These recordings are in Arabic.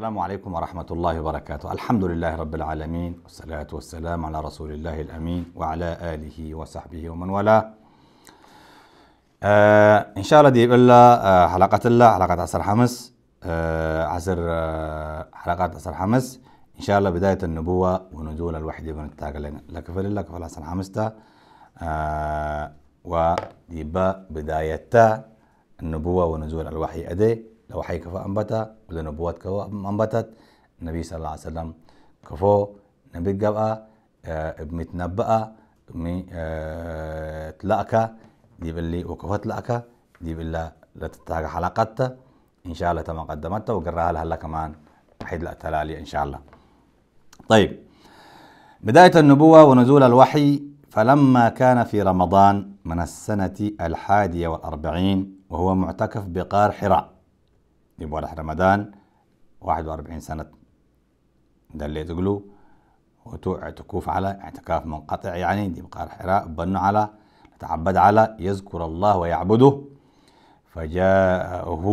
السلام عليكم ورحمة الله وبركاته الحمد لله رب العالمين والصلاة والسلام على رسول الله الأمين وعلى آله وصحبه ومن والاه آه إن شاء الله دي بلا آه حلقة الله حلقة عصر حمس آه عصر آه حلقات عصر حمس إن شاء الله بداية النبوة ونزول من التاق لنا لكفل الله كفل عصر حمس آه ودي بداية النبوة ونزول الوحي أدي لو حيك فأنبتا ولو نبوات كوا أنبتت النبي صلى الله عليه وسلم كفو نبي جبأ آه، بمتنبأ آه، تلاقك دي باللي وكفت لأكا دي بالله لا تتاقى حلقات إن شاء الله تما قدمت وقرها لها كمان حيد التلالي إن شاء الله طيب بداية النبوة ونزول الوحي فلما كان في رمضان من السنة الحادية والأربعين وهو معتكف بقار حراء بورح رمضان واحد وأربعين سنة ده اللي تقولوا وتوع اعتكوف على اعتكاف منقطع يعني دي بقار حراء بنو على تعبد على يذكر الله ويعبده فجاءه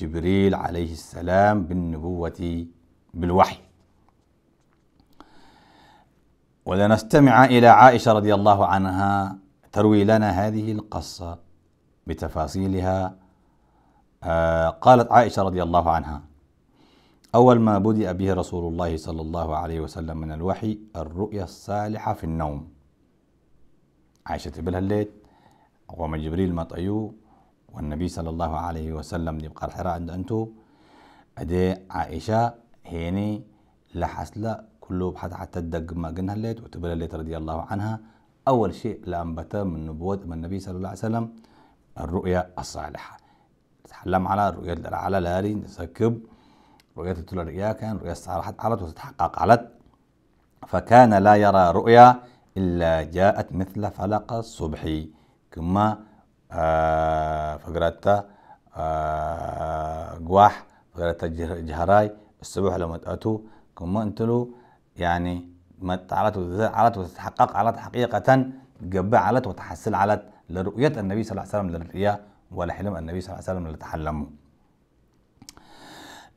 جبريل عليه السلام بالنبوة بالوحي ولنستمع إلى عائشة رضي الله عنها تروي لنا هذه القصة بتفاصيلها آه، قالت عائشة رضي الله عنها أول ما بدأ به رسول الله صلى الله عليه وسلم من الوحي الرؤيا الصالحة في النوم عائشة تبلها الليل وما جبريل ما طيو والنبي صلى الله عليه وسلم يبقى الحراء عند أنتو أدي عائشة هيني لحسلة كله بحث حتى الدق ما قلنا الليل وتبلها الليل رضي الله عنها أول شيء لأنبتة من نبوة من النبي صلى الله عليه وسلم الرؤيا الصالحة تتحلم على رؤية على لاري نسكب رؤية تلو رؤيا كان رؤيا استعارت علت وتتحقق علت فكان لا يرى رؤيا إلا جاءت مثل فلق الصبح كما آه فقرت آه قواح فقرات جهراي الصبح لما تأتوا كما انتلو يعني ما تعلت علت وتتحقق علت حقيقة قبع علت وتحصل علت لرؤية النبي صلى الله عليه وسلم للرؤيا ولا حلم النبي صلى الله عليه وسلم لتحلموا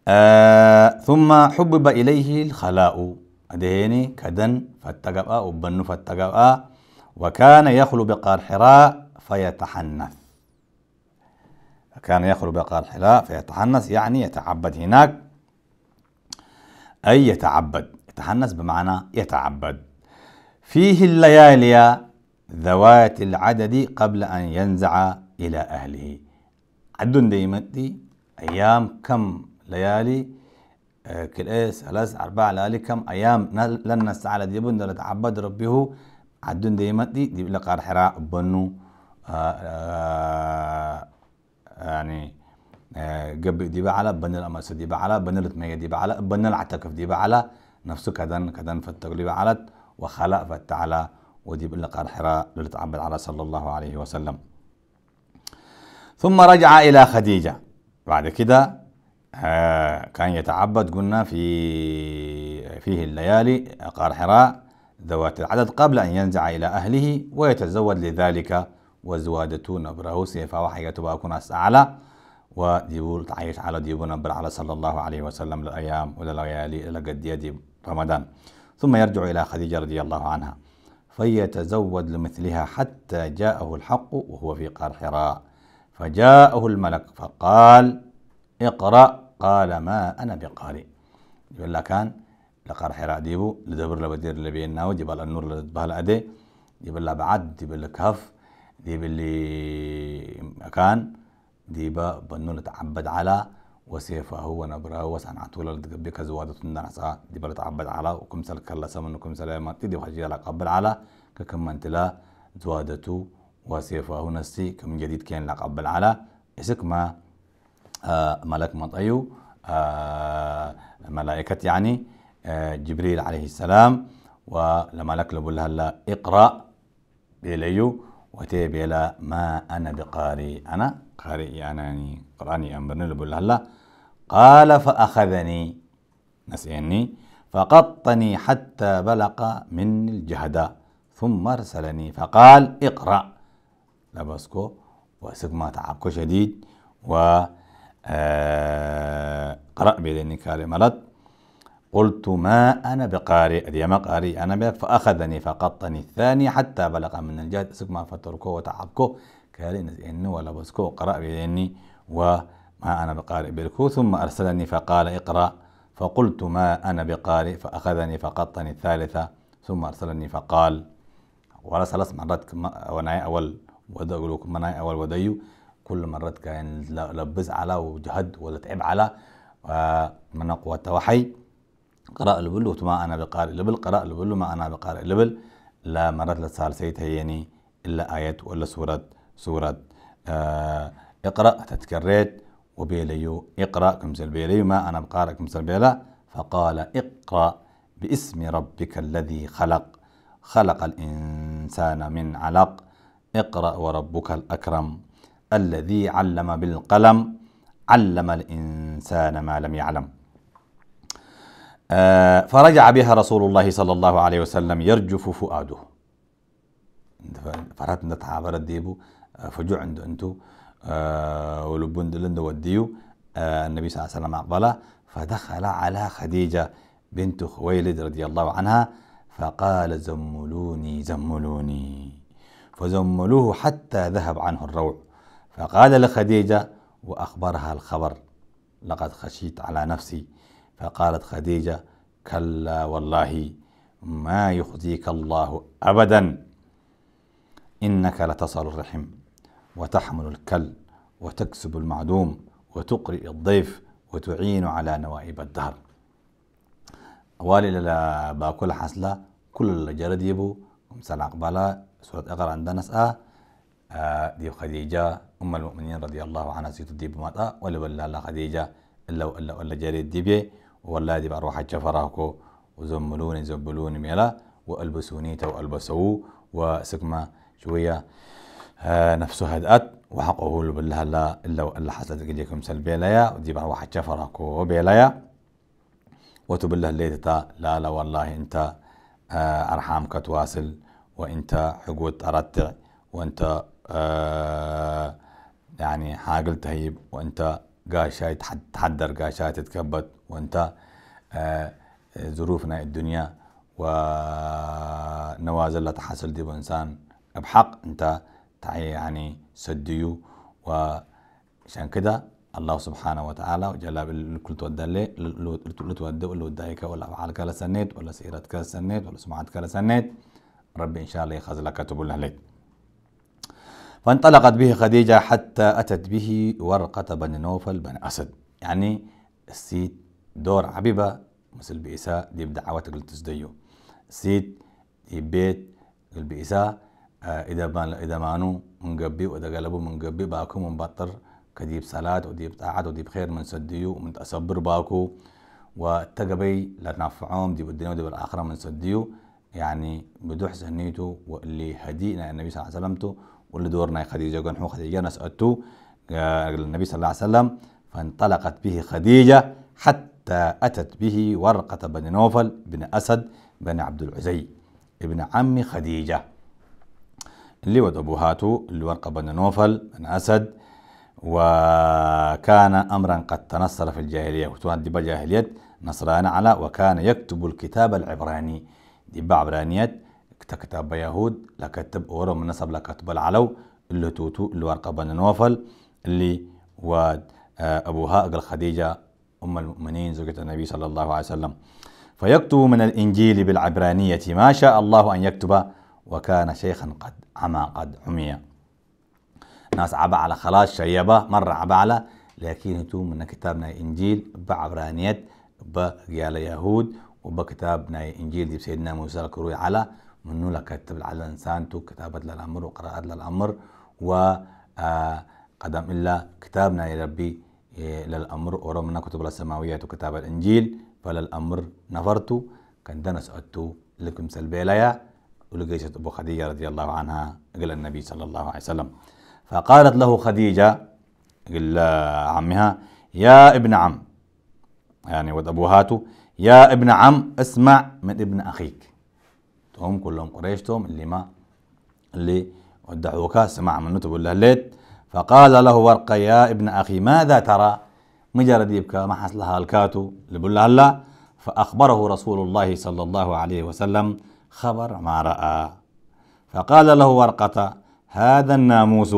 آه ثم حبب إليه الخلاء أديني كدن فاتقبأ وبنو فاتقبأ وكان يخلو بقار حراء فيتحنث كان يخلو بقار حراء فيتحنث يعني يتعبد هناك أي يتعبد يتحنث بمعنى يتعبد فيه الليالي ذوات العدد قبل أن ينزع إلى أهله عدن ديمتي أيام كم ليالي آه، كل إيس ثلاث أربع ليالي كم أيام لن نستعلى ديبون دولة عبد ربه عدن ديمتي دي لقار حراء بنو آه، آه، يعني قب دي على بنل أمس دي على بنل مية دي على بنل عتكف دي على نفسه كذا كدن فتقليب بعلت وخلق فتعلى وديب لقار حراء لتعبد على صلى الله عليه وسلم ثم رجع إلى خديجة بعد كده آه، كان يتعبد قلنا في فيه الليالي قار حراء ذوات العدد قبل أن ينزع إلى أهله ويتزود لذلك وزوادته نبره سيفا وحياته ناس أعلى وديبول تعيش على ديبو نبر على صلى الله عليه وسلم للأيام ولليالي لقد يدي رمضان ثم يرجع إلى خديجة رضي الله عنها فيتزود لمثلها حتى جاءه الحق وهو في قار حراء فجاءه الملك فقال اقرأ قال ما أنا بقارئ يقول لك كان لقر حراء ديبو لدبر لبدير اللي بيننا جبال النور لدبال أدي بعد لبعد جبال كهف ديب اللي مكان ديبا بنون تعبد على وسيفه ونبره وصنعته لتقبي كزوادة الناس ديبا تعبد على وكم سلك كلا سمن وكم سل ما تدي وحجي على قبل على ككم انت لا زوادته وسيفه نسي كم جديد كان لقب بالعلا اسك ما آه ملك مطيو آه ملائكة يعني آه جبريل عليه السلام ولملك لبول هلا اقرأ بيليو وتي لا ما أنا بقاري أنا قارئ يعني قراني أمرني لبول هلا قال فأخذني نسيني فقطني حتى بلق من الجهد ثم أرسلني فقال اقرأ لاباسكو واثق تعبكو شديد و آه، قرأ بيديني كلمة قلت ما أنا بقارئ دي ما قارئ أنا بك فأخذني فقطني الثاني حتى بلغ من الجهد سك فتركو وتعبكو كارئ إنه ولا بسكو قرأ بيديني وما أنا بقارئ بركو ثم أرسلني فقال اقرأ فقلت ما أنا بقارئ فأخذني فقطني الثالثة ثم أرسلني فقال ورسل مرات ونعي أول يقول لكم مناي أول وديو كل مرات كان لبس على وجهد ولا تعب على آه، من قوة وحي قراء لبل وما أنا بقارئ لبل قراء لبل ما أنا بقارئ لبل لا مرات صار سيت يعني إلا ايات ولا سورة سورة آه اقرأ تتكريت وبيليو اقرأ كم بيليو ما أنا بقارئ كم سلبيلا فقال اقرأ باسم ربك الذي خلق خلق الإنسان من علق اقرأ وربك الأكرم الذي علم بالقلم علم الإنسان ما لم يعلم آه فرجع بها رسول الله صلى الله عليه وسلم يرجف فؤاده فرات برد ديبو آه، فجوع عنده انتو آه ولبون لندو وديو آه النبي صلى الله عليه وسلم أقبله فدخل على خديجة بنت خويلد رضي الله عنها فقال زملوني زملوني فزملوه حتى ذهب عنه الروع فقال لخديجة وأخبرها الخبر لقد خشيت على نفسي فقالت خديجة كلا والله ما يخزيك الله أبدا إنك لتصل الرحم وتحمل الكل وتكسب المعدوم وتقرئ الضيف وتعين على نوائب الدهر والي لا باكل حسلة كل الجرد يبو ومثال عقبالة سورة أغر عندنا نسأة آه. دي خديجة أم المؤمنين رضي الله عنها سيتو دي بماتا آه. ولا ولا لا خديجة إلا ولا ولا جريد دي بي ولا دي بأرواح جفراكو وزملوني زبلوني ميلا وألبسوني تو ألبسو وسكمة شوية آه، نفسه هدأت وحقه بالله لا إلا وإلا حسد لكم سلبيلايا ودي بأرواح جفراكو بيلايا وتبله ليتتا لا لا والله أنت أرحامك تواصل وانت حقود أردتع وانت آه يعني حاقل تهيب وانت قاشاي تحدر قاشاي تتكبت وانت آه ظروفنا الدنيا ونوازل لا تحصل دي بإنسان بحق انت تعي يعني سديو وعشان كده الله سبحانه وتعالى جل الكل تودى لي تودى ولا افعالك لسنيت ولا سيرتك لسنيت ولا سمعتك لسنيت ربي إن شاء الله يخذ لك الله عليك فانطلقت به خديجة حتى أتت به ورقة بن نوفل بن أسد يعني السيد دور عبيبة مثل بإساء دي بدعوات تزديو سيد دي بيت بإساء آه، إذا ما إذا ما أنو منقبي وإذا قلبوا منقبي باكو منبطر كديب صلاة وديب طاعة وديب خير من سديو ومن تأصبر باكو وتقبي لتنفعهم دي بالدنيا ودي بالآخرة من سديو يعني بدو حسنيتو واللي هدينا النبي صلى الله عليه وسلم واللي دورنا خديجة قنحو خديجة نسألتو النبي صلى الله عليه وسلم فانطلقت به خديجة حتى أتت به ورقة بن نوفل بن أسد بن عبد العزي ابن عم خديجة اللي ود أبوهاته اللي ورقة بن نوفل بن أسد وكان أمرا قد تنصر في الجاهلية وتؤدي بجاهلية نصران على وكان يكتب الكتاب العبراني دي بعبرانيات كتكتب يهود لكتب ورو من نصب لكتب العلو اللي توتو اللي ورقة بن نوفل اللي واد آه، أبوها أقل خديجة أم المؤمنين زوجة النبي صلى الله عليه وسلم فيكتب من الإنجيل بالعبرانية ما شاء الله أن يكتب وكان شيخا قد عما قد عمي ناس عبا على خلاص شيبة مرة عبا على لكن تو من كتابنا إنجيل بعبرانية بقيال يهود وبكتاب ناي إنجيل دي سيدنا موسى الكروي على منو كتب على إنسانته كتابت للأمر وقراءة للأمر و آه، قدم إلا كتابنا يا ربي آه، للأمر ورمنا كتب السماوية وكتاب الإنجيل فللأمر نفرتو كان دنا سأتو لكم سلبي ولقيشة ولقيت أبو خديجة رضي الله عنها قال النبي صلى الله عليه وسلم فقالت له خديجة قال آه، عمها يا ابن عم يعني ود أبوهاته يا ابن عم اسمع من ابن أخيك هم كلهم قريشتهم اللي ما اللي ودعوك سمع من تقول له ليت فقال له ورقة يا ابن أخي ماذا ترى مجرد يبكى ما حصل لها الكاتو اللي بقول لا فأخبره رسول الله صلى الله عليه وسلم خبر ما رأى فقال له ورقة هذا الناموس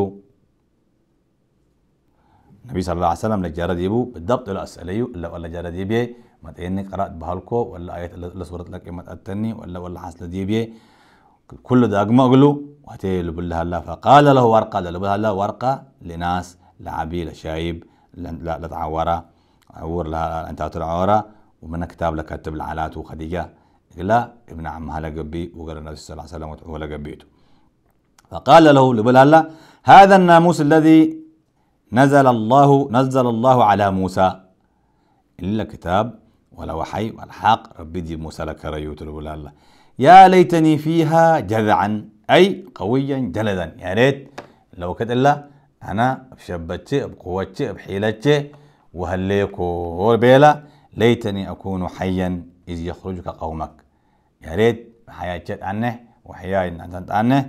النبي صلى الله عليه وسلم لجارة ديبو بالضبط لا أسأليه إلا ولا جارة ديبي ما تأني قرأت بهالكو ولا آية إلا سورة لك إما تأتني ولا ولا حصل ديبي كل ده أجمع له وهتي لبلها الله فقال له ورقة لبلها الله ورقة لناس لعبي لشايب لا لا تعورة عور لها أنت العورة ومن كتاب لك كتب العلات وخديجة لا ابن عمها لقبي وقال النبي صلى الله عليه وسلم وتعوه لقبيته فقال له لبلها الله هذا الناموس الذي نزل الله نزل الله على موسى إلا كتاب ولا وحي والحق ربي دي موسى لك ريوت الله يا ليتني فيها جذعا أي قويا جلدا يا ريت لو كده إلا أنا بشبتي بقوتي بحيلتي وهليكو بيلا ليتني أكون حيا إذ يخرجك قومك يا ريت حياتي عنه وحياة عنه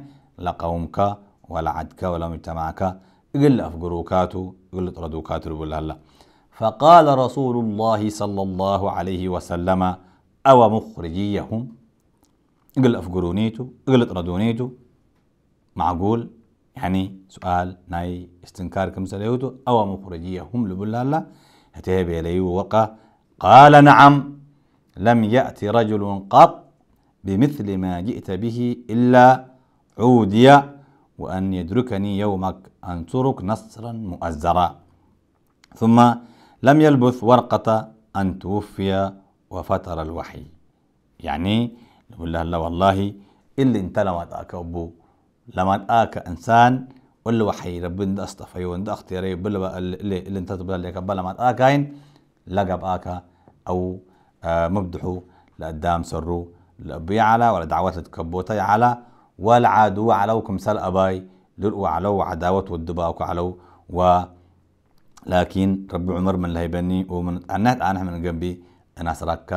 لقومك ولا عدك ولا مجتمعك قل أفقروكاتو قل طردوكاتو يقول الله فقال رسول الله صلى الله عليه وسلم أو مخرجيهم قل أفقرونيتو قل طردونيتو معقول يعني سؤال ناي استنكار كم سليوتو أو مخرجيهم لبل الله هتيبي لي ورقة قال نعم لم يأتي رجل قط بمثل ما جئت به إلا عودي وأن يدركني يومك أنصرك نصرا مؤزرا ثم لم يلبث ورقة أن توفي وفتر الوحي يعني يقول له والله اللي انت لما تأك أبو لما تأك إنسان قل وحي ربنا انت أصطفي وانت أختياري اللي, اللي انت تبدأ لك أبا لما تأك لقب آكا أو آه مبدحو لقدام سرو على ولا دعوات لتكبوتي على والعدو علو سل أباي لرقوا علو عداوة والدباك علو و لكن ربي عمر من لهيبني ومن أنهت أنا من جنبي نصرك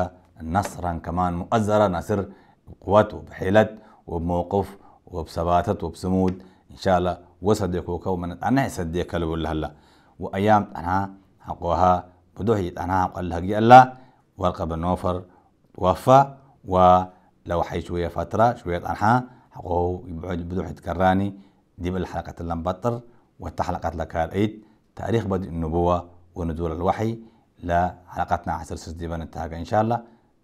نصرا كمان مؤزرا نصر بقوات وبحيلة وبموقف وبثباتت وبصمود إن شاء الله وصديقك ومن أنا لو الله هلا وأيام أنا حقوها بدوحي أنا قال لها جي الله والقى بالنوفر توفى ولو حي شوية فترة شوية أنها حقو حقوه بدو حد كراني دي بالحلقة اللمبطر والتحلقات لكارئيت تاريخ بدء النبوة ونزول الوحي لا حلقتنا عصر سس ديبان انتهاك إن شاء الله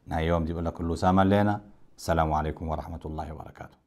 نا يوم دي لك كله ساما لنا السلام عليكم ورحمة الله وبركاته